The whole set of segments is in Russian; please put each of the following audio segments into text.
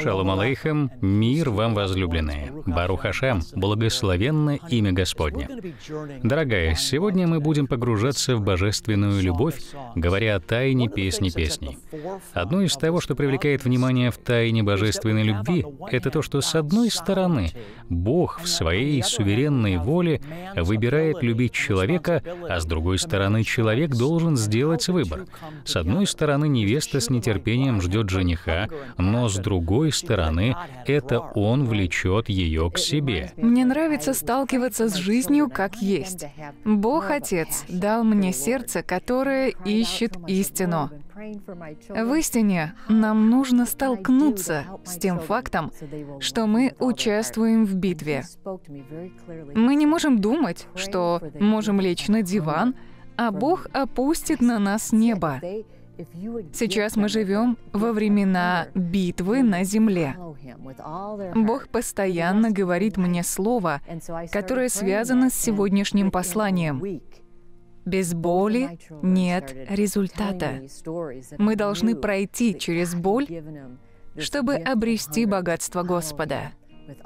Шалом алейхем, мир вам, возлюбленные. Бару Хашем, благословенно имя Господне. Дорогая, сегодня мы будем погружаться в божественную любовь, говоря о тайне песни песней. Одно из того, что привлекает внимание в тайне божественной любви, это то, что с одной стороны Бог в своей суверенной воле выбирает любить человека, а с другой стороны человек должен сделать выбор. С одной стороны невеста с нетерпением ждет жениха, но с другой другой стороны, это он влечет ее к себе. Мне нравится сталкиваться с жизнью как есть. Бог Отец дал мне сердце, которое ищет истину. В истине нам нужно столкнуться с тем фактом, что мы участвуем в битве. Мы не можем думать, что можем лечь на диван, а Бог опустит на нас небо. Сейчас мы живем во времена битвы на земле. Бог постоянно говорит мне слово, которое связано с сегодняшним посланием. Без боли нет результата. Мы должны пройти через боль, чтобы обрести богатство Господа.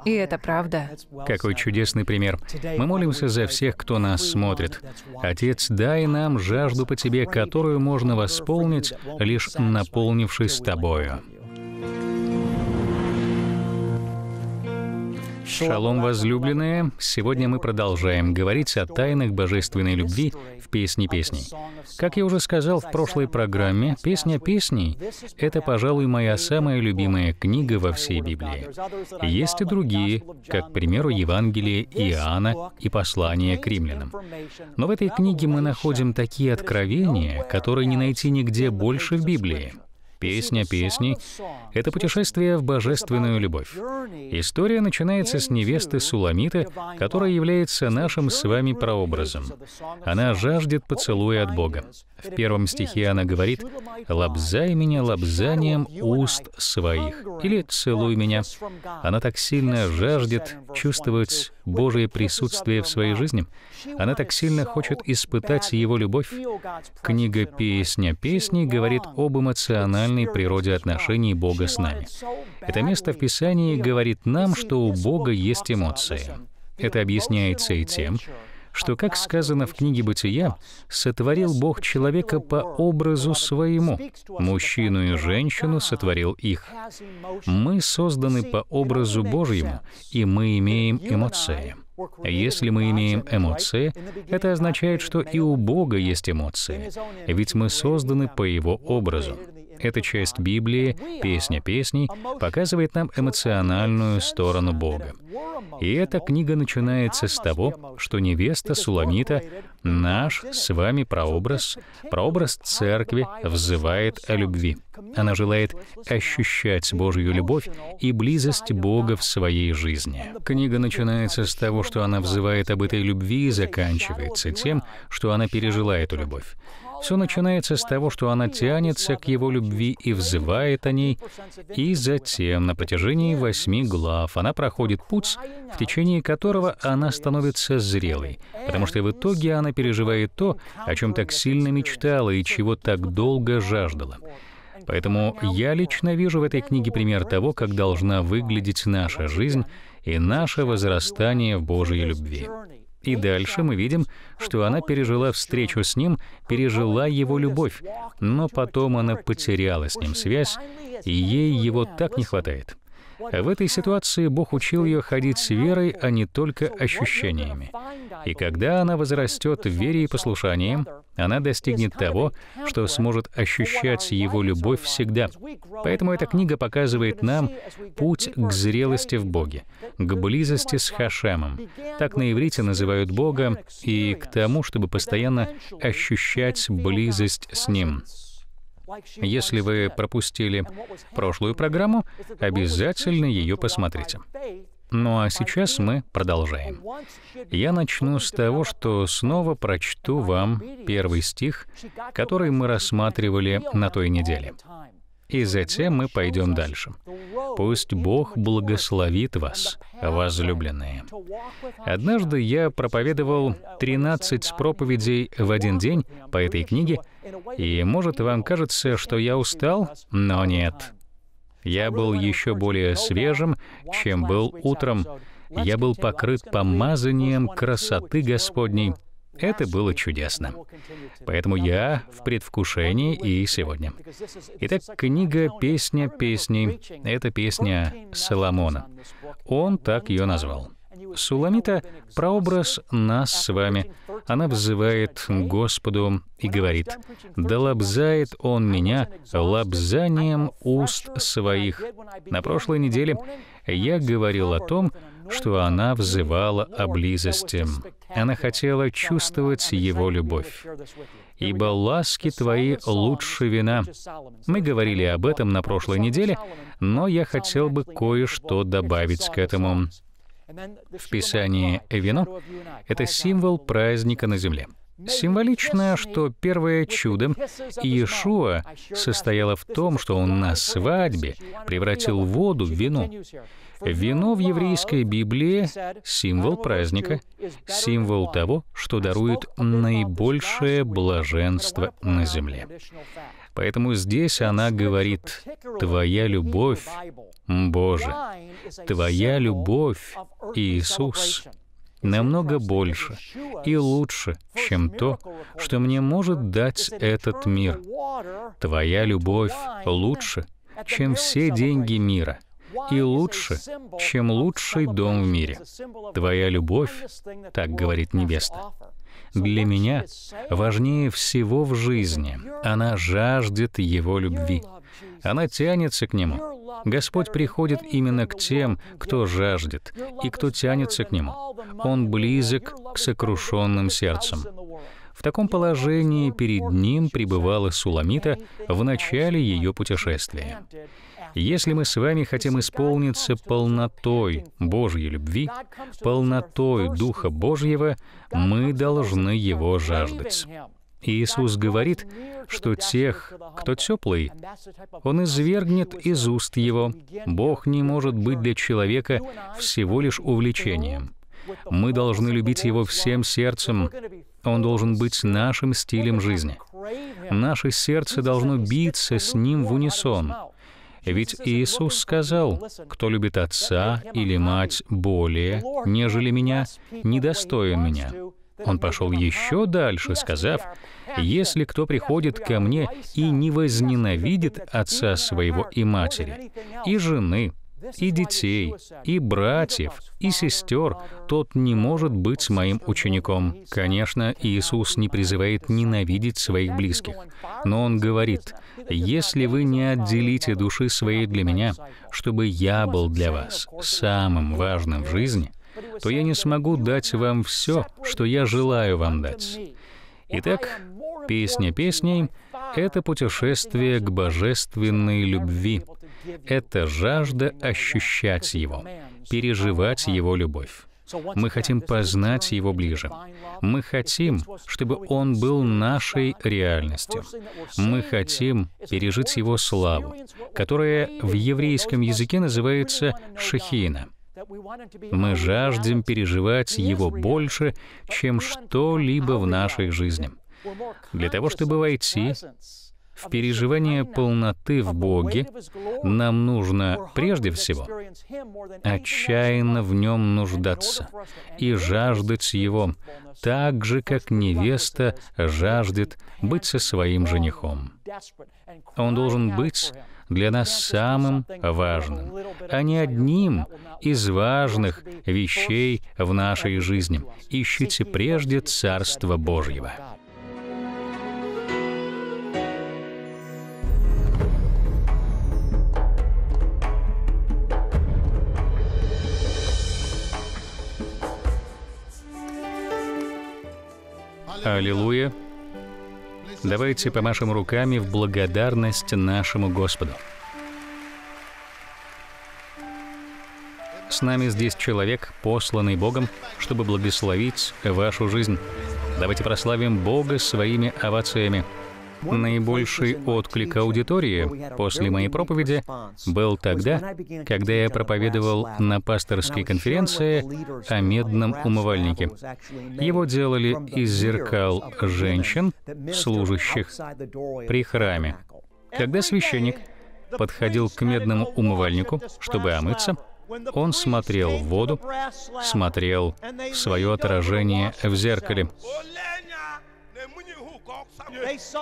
И это правда. Какой чудесный пример. Мы молимся за всех, кто нас смотрит. Отец, дай нам жажду по Тебе, которую можно восполнить, лишь наполнившись Тобою. Шалом, возлюбленные! Сегодня мы продолжаем говорить о тайнах божественной любви в «Песне песней». Как я уже сказал в прошлой программе, «Песня песней» — это, пожалуй, моя самая любимая книга во всей Библии. Есть и другие, как, к примеру, Евангелие Иоанна и послание к римлянам. Но в этой книге мы находим такие откровения, которые не найти нигде больше в Библии. Песня песней — это путешествие в божественную любовь. История начинается с невесты Суламита, которая является нашим с вами прообразом. Она жаждет поцелуя от Бога. В первом стихе она говорит «Лобзай меня лобзанием уст своих» или «Целуй меня». Она так сильно жаждет чувствовать Божие присутствие в своей жизни. Она так сильно хочет испытать Его любовь. Книга «Песня песни» говорит об эмоциональной природе отношений Бога с нами. Это место в Писании говорит нам, что у Бога есть эмоции. Это объясняется и тем, что, как сказано в книге «Бытия», сотворил Бог человека по образу своему. Мужчину и женщину сотворил их. Мы созданы по образу Божьему, и мы имеем эмоции. Если мы имеем эмоции, это означает, что и у Бога есть эмоции, ведь мы созданы по Его образу. Эта часть Библии, «Песня песней», показывает нам эмоциональную сторону Бога. И эта книга начинается с того, что невеста Суламита, наш с вами прообраз, прообраз церкви, взывает о любви. Она желает ощущать Божью любовь и близость Бога в своей жизни. Книга начинается с того, что она взывает об этой любви и заканчивается тем, что она пережила эту любовь. Все начинается с того, что она тянется к его любви и взывает о ней, и затем на протяжении восьми глав она проходит путь, в течение которого она становится зрелой, потому что в итоге она переживает то, о чем так сильно мечтала и чего так долго жаждала. Поэтому я лично вижу в этой книге пример того, как должна выглядеть наша жизнь и наше возрастание в Божьей любви. И дальше мы видим, что она пережила встречу с ним, пережила его любовь, но потом она потеряла с ним связь, и ей его так не хватает. В этой ситуации Бог учил ее ходить с верой, а не только ощущениями. И когда она возрастет в вере и послушании, она достигнет того, что сможет ощущать Его любовь всегда. Поэтому эта книга показывает нам путь к зрелости в Боге, к близости с Хашемом. Так на иврите называют Бога и к тому, чтобы постоянно ощущать близость с Ним. Если вы пропустили прошлую программу, обязательно ее посмотрите. Ну а сейчас мы продолжаем. Я начну с того, что снова прочту вам первый стих, который мы рассматривали на той неделе. И затем мы пойдем дальше. «Пусть Бог благословит вас, возлюбленные». Однажды я проповедовал 13 проповедей в один день по этой книге, и, может, вам кажется, что я устал, но нет. Я был еще более свежим, чем был утром. Я был покрыт помазанием красоты Господней. Это было чудесно. Поэтому я в предвкушении и сегодня. Итак, книга «Песня песней» — это песня Соломона. Он так ее назвал. Суламита — прообраз нас с вами. Она взывает Господу и говорит, «Да лобзает он меня лобзанием уст своих». На прошлой неделе я говорил о том, что она взывала о близости. Она хотела чувствовать его любовь. «Ибо ласки твои лучше вина». Мы говорили об этом на прошлой неделе, но я хотел бы кое-что добавить к этому в Писании вино — это символ праздника на земле. Символично, что первое чудо Иешуа состояло в том, что он на свадьбе превратил воду в вино. Вино в еврейской Библии — символ праздника, символ того, что дарует наибольшее блаженство на земле. Поэтому здесь она говорит, «Твоя любовь, Боже, Твоя любовь, Иисус, намного больше и лучше, чем то, что мне может дать этот мир. Твоя любовь лучше, чем все деньги мира, и лучше, чем лучший дом в мире. Твоя любовь, так говорит невеста, для меня важнее всего в жизни. Она жаждет Его любви. Она тянется к Нему. Господь приходит именно к тем, кто жаждет, и кто тянется к Нему. Он близок к сокрушенным сердцам. В таком положении перед ним пребывала Суламита в начале ее путешествия. Если мы с вами хотим исполниться полнотой Божьей любви, полнотой Духа Божьего, мы должны Его жаждать. Иисус говорит, что тех, кто теплый, Он извергнет из уст Его. Бог не может быть для человека всего лишь увлечением. Мы должны любить Его всем сердцем. Он должен быть нашим стилем жизни. Наше сердце должно биться с Ним в унисон — ведь Иисус сказал, «Кто любит отца или мать более, нежели меня, недостоин меня». Он пошел еще дальше, сказав, «Если кто приходит ко мне и не возненавидит отца своего и матери, и жены, и детей, и братьев, и сестер, тот не может быть моим учеником. Конечно, Иисус не призывает ненавидеть своих близких, но Он говорит, «Если вы не отделите души своей для Меня, чтобы Я был для вас самым важным в жизни, то я не смогу дать вам все, что я желаю вам дать». Итак, песня песней — это путешествие к божественной любви, — это жажда ощущать Его, переживать Его любовь. Мы хотим познать Его ближе. Мы хотим, чтобы Он был нашей реальностью. Мы хотим пережить Его славу, которая в еврейском языке называется «шехина». Мы жаждем переживать Его больше, чем что-либо в нашей жизни. Для того, чтобы войти в переживание полноты в Боге, нам нужно прежде всего отчаянно в нем нуждаться и жаждать его, так же, как невеста жаждет быть со своим женихом. Он должен быть для нас самым важным, а не одним из важных вещей в нашей жизни. Ищите прежде Царство Божьего. Аллилуйя! Давайте помашем руками в благодарность нашему Господу. С нами здесь человек, посланный Богом, чтобы благословить вашу жизнь. Давайте прославим Бога своими овациями. Наибольший отклик аудитории после моей проповеди был тогда, когда я проповедовал на пасторской конференции о медном умывальнике. Его делали из зеркал женщин, служащих при храме. Когда священник подходил к медному умывальнику, чтобы омыться, он смотрел в воду, смотрел в свое отражение в зеркале.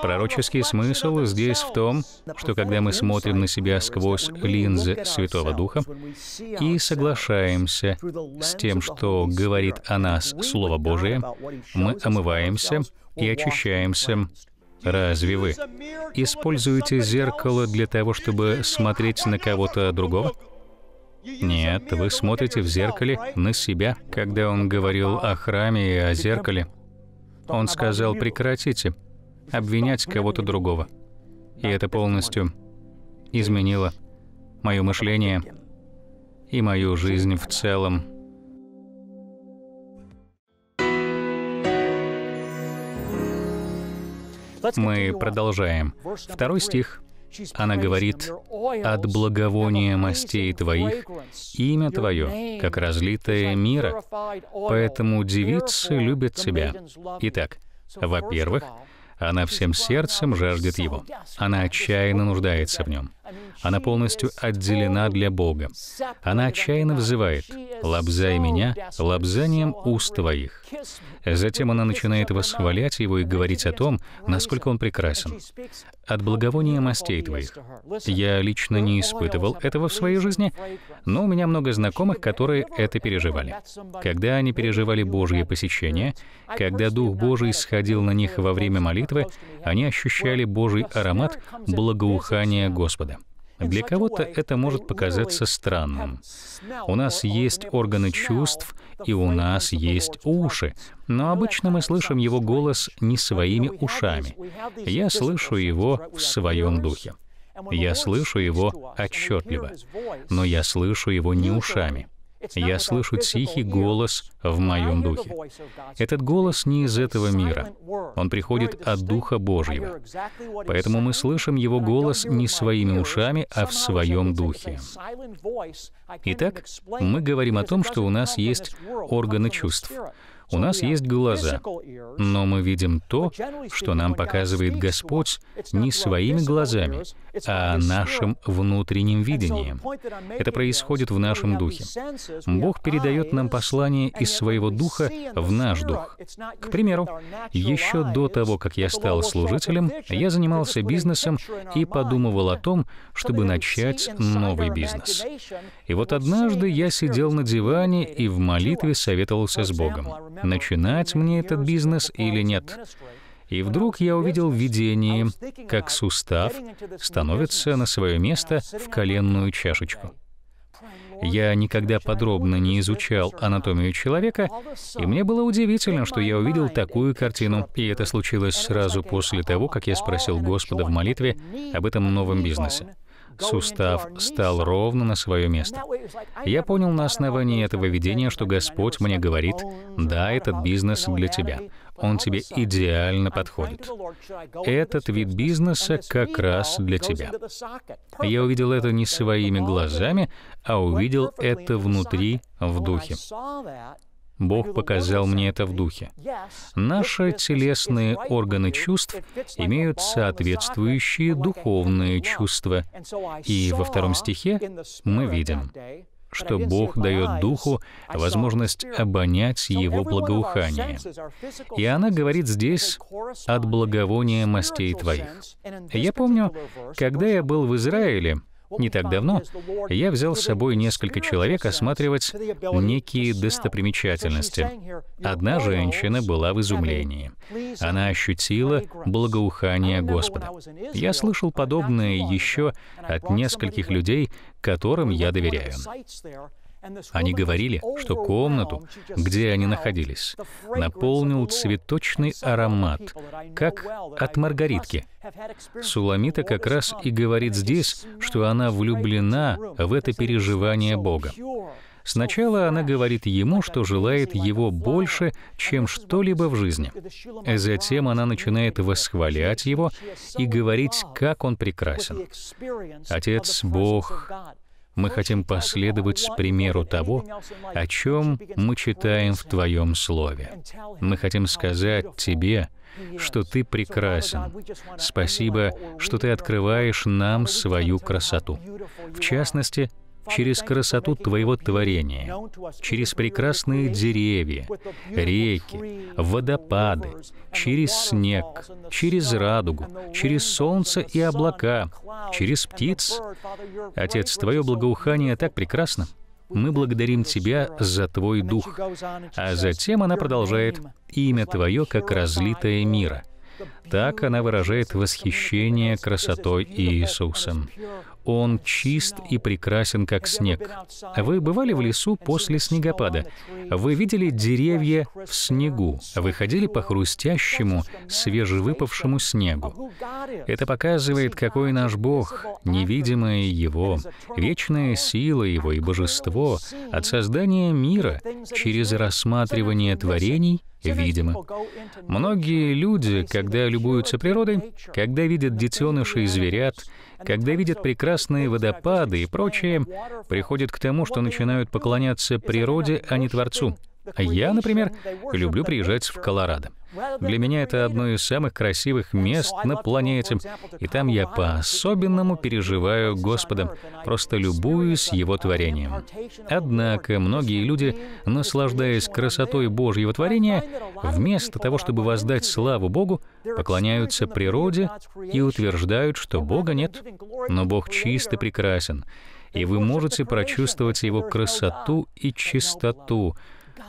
Пророческий смысл здесь в том, что когда мы смотрим на себя сквозь линзы Святого Духа и соглашаемся с тем, что говорит о нас Слово Божие, мы омываемся и очищаемся Разве вы используете зеркало для того, чтобы смотреть на кого-то другого? Нет, вы смотрите в зеркале на себя. Когда он говорил о храме и о зеркале, он сказал, прекратите, обвинять кого-то другого. И это полностью изменило мое мышление и мою жизнь в целом. Мы продолжаем. Второй стих. Она говорит, «От благовония мастей твоих имя твое, как разлитое мира, поэтому девицы любят тебя». Итак, во-первых, она всем сердцем жаждет его. Она отчаянно нуждается в нем. Она полностью отделена для Бога. Она отчаянно взывает «Лобзай меня лобзанием уст твоих». Затем она начинает восхвалять его и говорить о том, насколько он прекрасен. «От благовония мастей твоих». Я лично не испытывал этого в своей жизни, но у меня много знакомых, которые это переживали. Когда они переживали Божьи посещение, когда Дух Божий сходил на них во время молитвы, они ощущали Божий аромат благоухания Господа. Для кого-то это может показаться странным. У нас есть органы чувств, и у нас есть уши, но обычно мы слышим его голос не своими ушами. Я слышу его в своем духе. Я слышу его отчетливо, но я слышу его не ушами я слышу тихий голос в моем духе. Этот голос не из этого мира. Он приходит от Духа Божьего. Поэтому мы слышим его голос не своими ушами, а в своем духе. Итак, мы говорим о том, что у нас есть органы чувств. У нас есть глаза, но мы видим то, что нам показывает Господь не своими глазами, а нашим внутренним видением. Это происходит в нашем духе. Бог передает нам послание из своего духа в наш дух. К примеру, еще до того, как я стал служителем, я занимался бизнесом и подумывал о том, чтобы начать новый бизнес. И вот однажды я сидел на диване и в молитве советовался с Богом, начинать мне этот бизнес или нет. И вдруг я увидел в видении, как сустав становится на свое место в коленную чашечку. Я никогда подробно не изучал анатомию человека, и мне было удивительно, что я увидел такую картину. И это случилось сразу после того, как я спросил Господа в молитве об этом новом бизнесе сустав стал ровно на свое место. Я понял на основании этого видения, что Господь мне говорит, да, этот бизнес для тебя. Он тебе идеально подходит. Этот вид бизнеса как раз для тебя. Я увидел это не своими глазами, а увидел это внутри, в духе. Бог показал мне это в духе. Наши телесные органы чувств имеют соответствующие духовные чувства. И во втором стихе мы видим, что Бог дает духу возможность обонять его благоухание. И она говорит здесь «от благовония мастей твоих». Я помню, когда я был в Израиле, не так давно я взял с собой несколько человек осматривать некие достопримечательности. Одна женщина была в изумлении. Она ощутила благоухание Господа. Я слышал подобное еще от нескольких людей, которым я доверяю. Они говорили, что комнату, где они находились, наполнил цветочный аромат, как от маргаритки. Суламита как раз и говорит здесь, что она влюблена в это переживание Бога. Сначала она говорит ему, что желает его больше, чем что-либо в жизни. Затем она начинает восхвалять его и говорить, как он прекрасен. Отец Бог мы хотим последовать с примеру того, о чем мы читаем в Твоем Слове. Мы хотим сказать Тебе, что Ты прекрасен. Спасибо, что Ты открываешь нам свою красоту. В частности, через красоту Твоего творения, через прекрасные деревья, реки, водопады, через снег, через радугу, через солнце и облака, через птиц. Отец, Твое благоухание так прекрасно. Мы благодарим Тебя за Твой Дух. А затем она продолжает «Имя Твое, как разлитое мира». Так она выражает восхищение красотой Иисусом. Он чист и прекрасен, как снег. Вы бывали в лесу после снегопада. Вы видели деревья в снегу. Вы ходили по хрустящему, свежевыпавшему снегу. Это показывает, какой наш Бог, невидимое Его, вечная сила Его и Божество от создания мира через рассматривание творений видимо. Многие люди, когда любуются природой, когда видят детенышей и зверят, когда видят прекрасные водопады и прочее, приходят к тому, что начинают поклоняться природе, а не Творцу. Я, например, люблю приезжать в Колорадо. Для меня это одно из самых красивых мест на планете, и там я по-особенному переживаю Господа, просто любуюсь Его творением. Однако многие люди, наслаждаясь красотой Божьего творения, вместо того, чтобы воздать славу Богу, поклоняются природе и утверждают, что Бога нет, но Бог чист и прекрасен, и вы можете прочувствовать Его красоту и чистоту,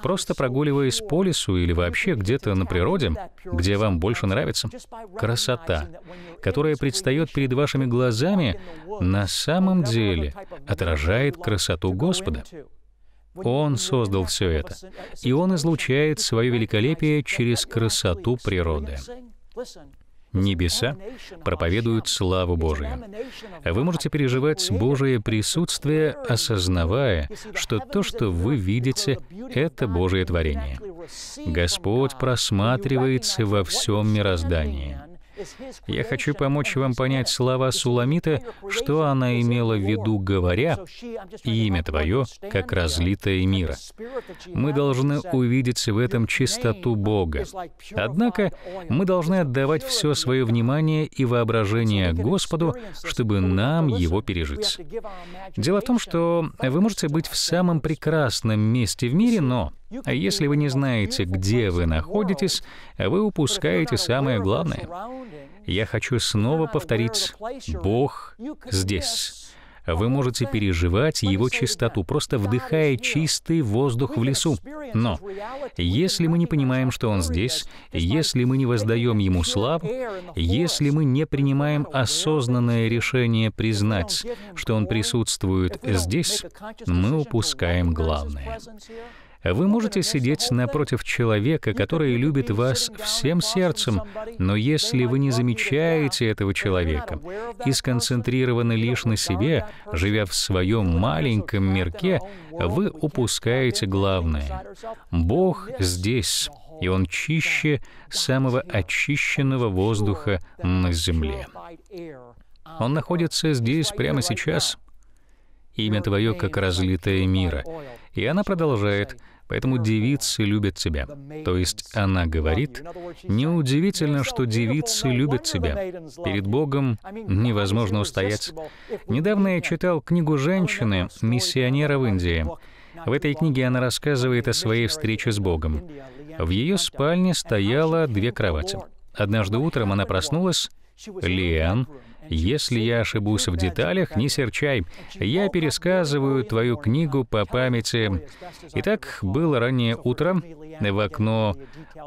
просто прогуливаясь по лесу или вообще где-то на природе, где вам больше нравится. Красота, которая предстает перед вашими глазами, на самом деле отражает красоту Господа. Он создал все это, и Он излучает свое великолепие через красоту природы небеса проповедуют славу Божию. Вы можете переживать Божие присутствие, осознавая, что то, что вы видите, — это Божие творение. Господь просматривается во всем мироздании. Я хочу помочь вам понять слова Суламита, что она имела в виду, говоря «Имя Твое, как разлитое мира». Мы должны увидеть в этом чистоту Бога. Однако мы должны отдавать все свое внимание и воображение Господу, чтобы нам его пережить. Дело в том, что вы можете быть в самом прекрасном месте в мире, но если вы не знаете, где вы находитесь, вы упускаете самое главное. Я хочу снова повторить, Бог здесь. Вы можете переживать его чистоту, просто вдыхая чистый воздух в лесу. Но если мы не понимаем, что Он здесь, если мы не воздаем Ему славу, если мы не принимаем осознанное решение признать, что Он присутствует здесь, мы упускаем главное. Вы можете сидеть напротив человека, который любит вас всем сердцем, но если вы не замечаете этого человека и сконцентрированы лишь на себе, живя в своем маленьком мирке, вы упускаете главное. Бог здесь, и Он чище самого очищенного воздуха на земле. Он находится здесь прямо сейчас. Имя Твое, как разлитое мира. И она продолжает, Поэтому девицы любят тебя. То есть она говорит, неудивительно, что девицы любят тебя. Перед Богом невозможно устоять. Недавно я читал книгу женщины, миссионера в Индии. В этой книге она рассказывает о своей встрече с Богом. В ее спальне стояло две кровати. Однажды утром она проснулась, Лиан если я ошибусь в деталях, не серчай. Я пересказываю твою книгу по памяти. Итак, было раннее утро. В окно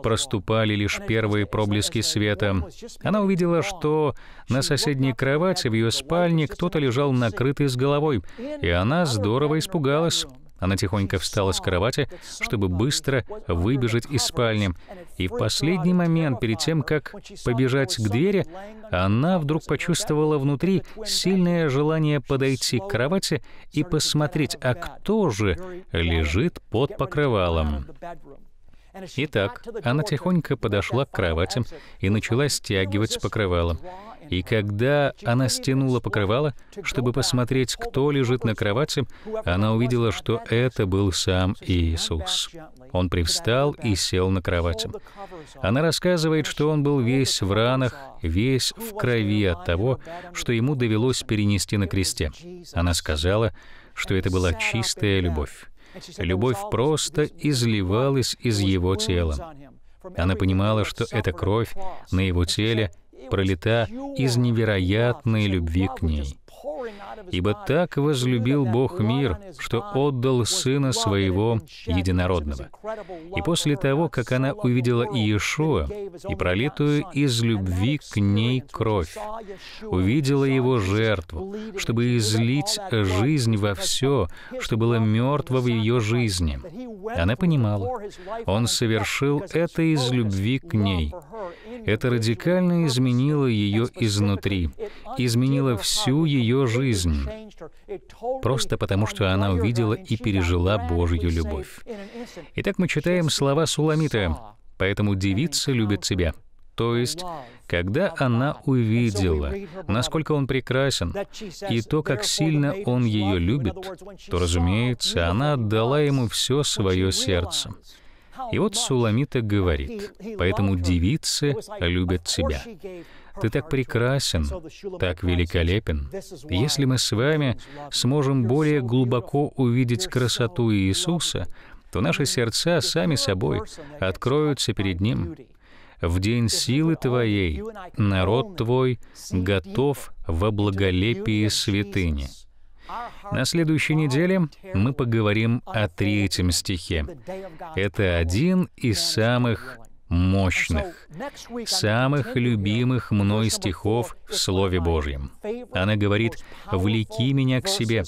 проступали лишь первые проблески света. Она увидела, что на соседней кровати в ее спальне кто-то лежал накрытый с головой, и она здорово испугалась. Она тихонько встала с кровати, чтобы быстро выбежать из спальни. И в последний момент, перед тем, как побежать к двери, она вдруг почувствовала внутри сильное желание подойти к кровати и посмотреть, а кто же лежит под покрывалом. Итак, она тихонько подошла к кровати и начала стягивать покрывало. И когда она стянула покрывало, чтобы посмотреть, кто лежит на кровати, она увидела, что это был сам Иисус. Он привстал и сел на кровати. Она рассказывает, что он был весь в ранах, весь в крови от того, что ему довелось перенести на кресте. Она сказала, что это была чистая любовь. Любовь просто изливалась из его тела. Она понимала, что эта кровь на его теле пролита из невероятной любви к ней. Ибо так возлюбил Бог мир, что отдал Сына Своего Единородного. И после того, как она увидела Иешуа и пролитую из любви к ней кровь, увидела Его жертву, чтобы излить жизнь во все, что было мертво в ее жизни. Она понимала, Он совершил это из любви к ней. Это радикально изменило ее изнутри, изменило всю ее ее жизнь, просто потому что она увидела и пережила Божью любовь. Итак, мы читаем слова Суламита, «Поэтому девица любит тебя». То есть, когда она увидела, насколько он прекрасен, и то, как сильно он ее любит, то, разумеется, она отдала ему все свое сердце. И вот Суламита говорит, «Поэтому девицы любят тебя». Ты так прекрасен, так великолепен. Если мы с вами сможем более глубоко увидеть красоту Иисуса, то наши сердца сами собой откроются перед Ним. В день силы Твоей народ Твой готов во благолепии святыни. На следующей неделе мы поговорим о третьем стихе. Это один из самых мощных, самых любимых мной стихов в Слове Божьем. Она говорит «Влеки меня к себе».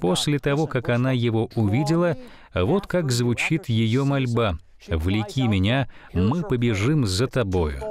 После того, как она его увидела, вот как звучит ее мольба «Влеки меня, мы побежим за тобою».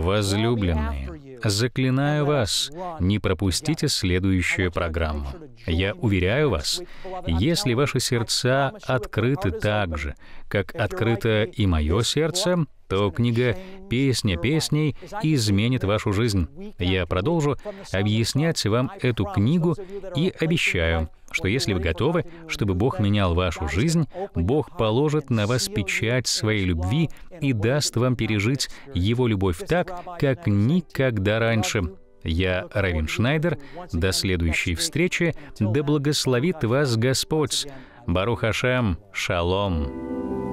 Возлюбленные, заклинаю вас, не пропустите следующую программу. Я уверяю вас, если ваши сердца открыты так же, как открыто и мое сердце, то книга «Песня песней» изменит вашу жизнь. Я продолжу объяснять вам эту книгу и обещаю, что если вы готовы, чтобы Бог менял вашу жизнь, Бог положит на вас печать своей любви и даст вам пережить Его любовь так, как никогда раньше. Я Равин Шнайдер. До следующей встречи. Да благословит вас Господь. Барух Ашем. Шалом.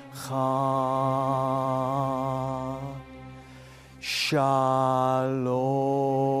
Shalom.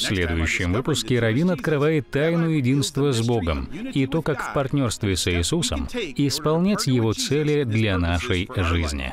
В следующем выпуске Равин открывает тайну единства с Богом и то, как в партнерстве с Иисусом исполнять Его цели для нашей жизни.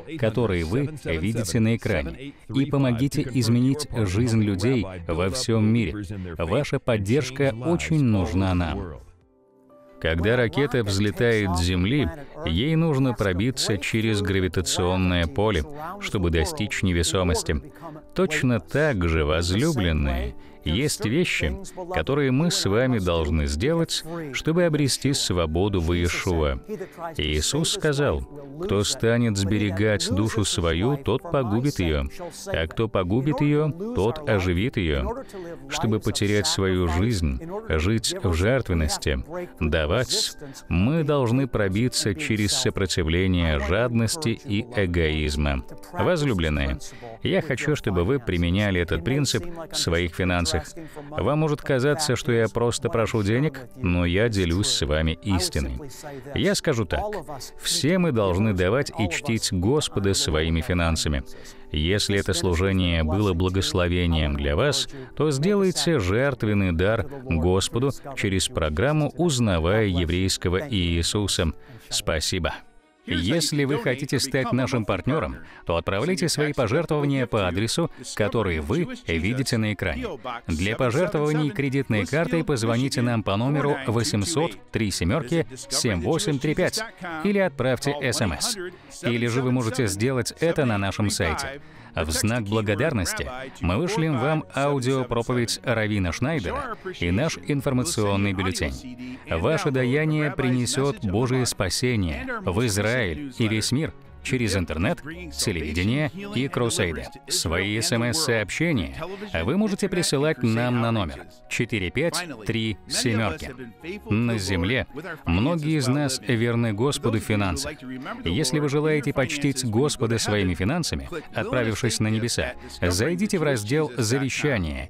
которые вы видите на экране, и помогите изменить жизнь людей во всем мире. Ваша поддержка очень нужна нам. Когда ракета взлетает с Земли, ей нужно пробиться через гравитационное поле, чтобы достичь невесомости. Точно так же возлюбленные — есть вещи, которые мы с вами должны сделать, чтобы обрести свободу в Иешуа. Иисус сказал, «Кто станет сберегать душу свою, тот погубит ее, а кто погубит ее, тот оживит ее». Чтобы потерять свою жизнь, жить в жертвенности, давать, мы должны пробиться через сопротивление жадности и эгоизма. Возлюбленные, я хочу, чтобы вы применяли этот принцип в своих финансовых вопросах. Вам может казаться, что я просто прошу денег, но я делюсь с вами истиной. Я скажу так. Все мы должны давать и чтить Господа своими финансами. Если это служение было благословением для вас, то сделайте жертвенный дар Господу через программу «Узнавая еврейского Иисуса». Спасибо. Если вы хотите стать нашим партнером, то отправляйте свои пожертвования по адресу, который вы видите на экране. Для пожертвований кредитной картой позвоните нам по номеру 800 3 семерки 7835 или отправьте смс. Или же вы можете сделать это на нашем сайте. В знак благодарности мы вышлем вам аудиопроповедь Равина Шнайдера и наш информационный бюллетень. Ваше даяние принесет Божие спасение в Израиль и весь мир — через интернет, телевидение и кроссейды. Свои смс-сообщения вы можете присылать нам на номер 4537. На земле многие из нас верны Господу в финансах. Если вы желаете почтить Господа своими финансами, отправившись на небеса, зайдите в раздел «Завещание»